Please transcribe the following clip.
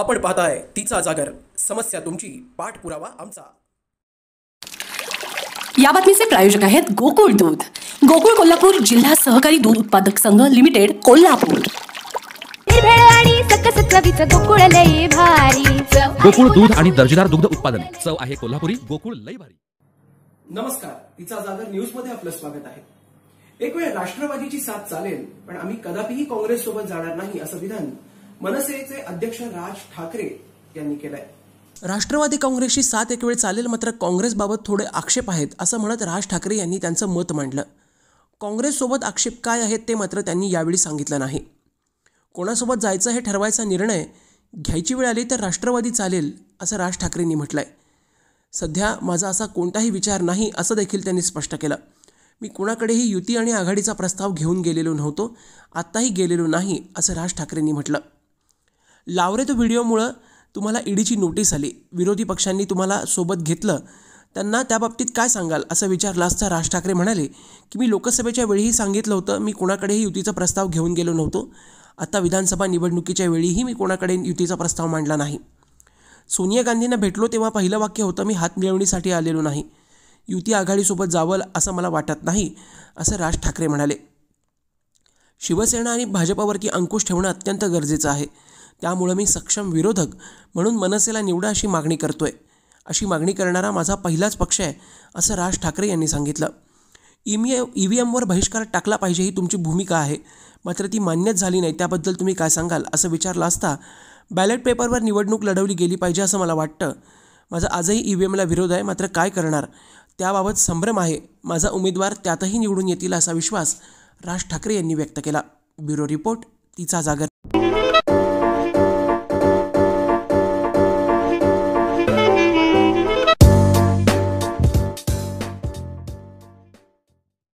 आपण पाहताय तिचा जागर समस्या तुमची पाठपुरावा आमचा या बातमीचे प्रायोजक आहेत गोकुळ दूध गोकुळ कोल्हापूर जिल्हा सहकारी दूध उत्पादक संघ लिमिटेड कोल्हापूर गोकुळ दूध आणि दर्जेदार दुग्ध उत्पादन चव आहे कोल्हापुरी गोकुळ लई भारी नमस्कार तिचा जागर न्यूज मध्ये आपलं स्वागत आहे एक वेळ राष्ट्रवादीची साथ चालेल पण आम्ही कदापिही काँग्रेस सोबत जाणार नाही असं विधान मनसेचे अध्यक्ष राज ठाकरे यांनी केलाय राष्ट्रवादी काँग्रेसशी सात एक वेळ चालेल मात्र काँग्रेसबाबत थोडे आक्षेप आहेत असं म्हणत राज ठाकरे यांनी त्यांचं मत मांडलं काँग्रेससोबत आक्षेप काय आहेत ते मात्र त्यांनी यावेळी सांगितलं नाही कोणासोबत जायचं हे ठरवायचा निर्णय घ्यायची वेळ आली तर राष्ट्रवादी चालेल असं राज ठाकरेंनी म्हटलं आहे सध्या माझा असा कोणताही विचार नाही असं देखील त्यांनी स्पष्ट केलं मी कोणाकडेही युती आणि आघाडीचा प्रस्ताव घेऊन गेलेलो नव्हतो आत्ताही गेलेलो नाही असं राज ठाकरेंनी म्हटलं लावरे तो व्हिडिओमुळं तुम्हाला ईडीची नोटीस आली विरोधी पक्षांनी तुम्हाला सोबत घेतलं त्यांना त्याबाबतीत काय सांगाल असं विचारला असता राज ठाकरे म्हणाले की मी लोकसभेच्या वेळीही सांगितलं होतं मी कोणाकडेही युतीचा प्रस्ताव घेऊन गेलो नव्हतो आता विधानसभा निवडणुकीच्या वेळीही मी कोणाकडे युतीचा प्रस्ताव मांडला नाही सोनिया गांधींना भेटलो तेव्हा पहिलं वाक्य होतं मी हात मिळवणीसाठी आलेलो नाही युती आघाडीसोबत जावं असं मला वाटत नाही असं राज ठाकरे म्हणाले शिवसेना आणि भाजपावरती अंकुश ठेवणं अत्यंत गरजेचं आहे त्यामुळं मी सक्षम विरोधक म्हणून मनसेला निवडा अशी मागणी करतोय अशी मागणी करणारा माझा पहिलाच पक्ष आहे असं राज ठाकरे यांनी सांगितलं ईमीए ई व्ही एमवर बहिष्कार टाकला पाहिजे ही तुमची भूमिका आहे मात्र ती मान्यच झाली नाही त्याबद्दल तुम्ही काय सांगाल असं विचारलं असता बॅलेट पेपरवर निवडणूक लढवली गेली पाहिजे असं मला वाटतं माझा आजही ई व्ही एमला विरोध आहे मात्र काय करणार त्याबाबत संभ्रम आहे माझा उमेदवार त्यातही निवडून येतील असा विश्वास राज ठाकरे यांनी व्यक्त केला ब्युरो रिपोर्ट तिचा जागर